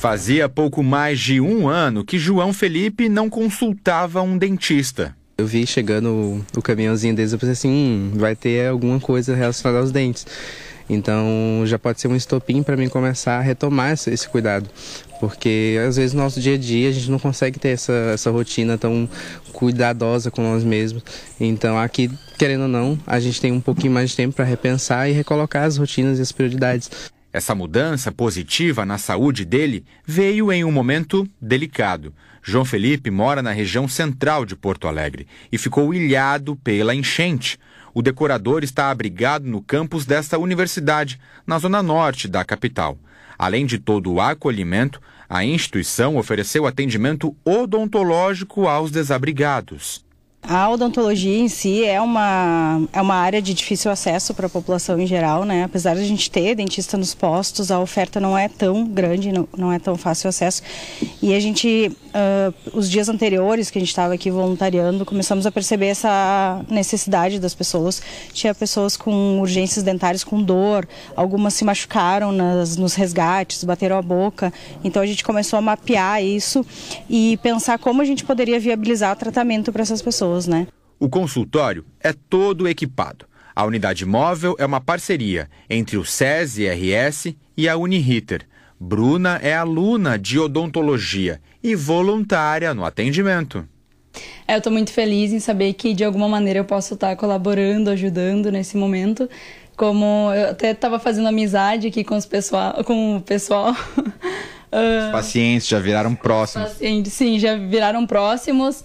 Fazia pouco mais de um ano que João Felipe não consultava um dentista. Eu vi chegando o caminhãozinho deles, eu pensei assim, hum, vai ter alguma coisa relacionada aos dentes. Então já pode ser um estopim para mim começar a retomar esse, esse, cuidado. Porque às vezes no nosso dia a dia a gente não consegue ter essa, essa rotina tão cuidadosa com nós mesmos. Então aqui, querendo ou não, a gente tem um pouquinho mais de tempo para repensar e recolocar as rotinas e as prioridades. Essa mudança positiva na saúde dele veio em um momento delicado. João Felipe mora na região central de Porto Alegre e ficou ilhado pela enchente. O decorador está abrigado no campus desta universidade, na zona norte da capital. Além de todo o acolhimento, a instituição ofereceu atendimento odontológico aos desabrigados. A odontologia em si é uma, é uma área de difícil acesso para a população em geral, né? Apesar de a gente ter dentista nos postos, a oferta não é tão grande, não, não é tão fácil o acesso. E a gente, uh, os dias anteriores que a gente estava aqui voluntariando, começamos a perceber essa necessidade das pessoas. Tinha pessoas com urgências dentárias com dor, algumas se machucaram nas, nos resgates, bateram a boca. Então a gente começou a mapear isso e pensar como a gente poderia viabilizar o tratamento para essas pessoas pessoas, né? O consultório é todo equipado. A unidade móvel é uma parceria entre o SESI-RS e a Uniriter. Bruna é aluna de odontologia e voluntária no atendimento. É, eu estou muito feliz em saber que de alguma maneira eu posso estar colaborando, ajudando nesse momento. Como eu até estava fazendo amizade aqui com, os pessoal, com o pessoal Uh, pacientes já viraram próximos. Pacientes, sim, já viraram próximos. Uh,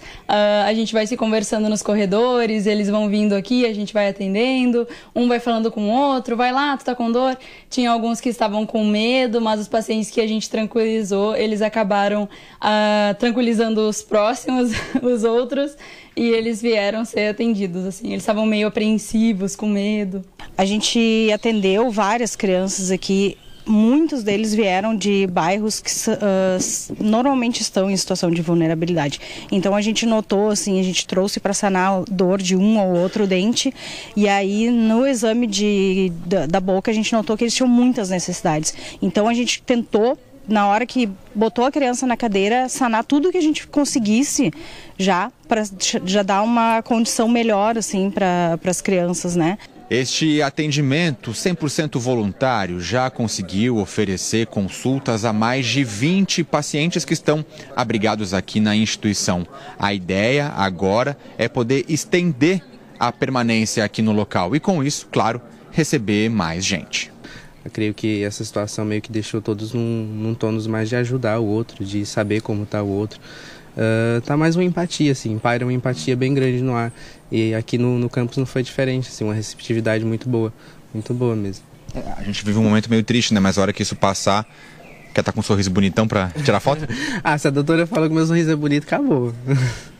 a gente vai se conversando nos corredores, eles vão vindo aqui, a gente vai atendendo, um vai falando com o outro, vai lá, tu tá com dor. Tinha alguns que estavam com medo, mas os pacientes que a gente tranquilizou, eles acabaram uh, tranquilizando os próximos, os outros e eles vieram ser atendidos assim. Eles estavam meio apreensivos, com medo. A gente atendeu várias crianças aqui muitos deles vieram de bairros que uh, normalmente estão em situação de vulnerabilidade. Então a gente notou, assim, a gente trouxe para sanar dor de um ou outro dente. E aí no exame de, da, da boca a gente notou que eles tinham muitas necessidades. Então a gente tentou na hora que botou a criança na cadeira, sanar tudo que a gente conseguisse já, para já dar uma condição melhor, assim, para as crianças, né? Este atendimento 100% voluntário já conseguiu oferecer consultas a mais de 20 pacientes que estão abrigados aqui na instituição. A ideia agora é poder estender a permanência aqui no local e, com isso, claro, receber mais gente. Eu creio que essa situação meio que deixou todos num, num tônus mais de ajudar o outro, de saber como está o outro. Uh, tá mais uma empatia, assim, paira uma empatia bem grande no ar. E aqui no, no campus não foi diferente, assim, uma receptividade muito boa, muito boa mesmo. É, a gente vive um momento meio triste, né? Mas a hora que isso passar, quer estar tá com um sorriso bonitão para tirar foto? ah, se a doutora fala que meu sorriso é bonito, acabou.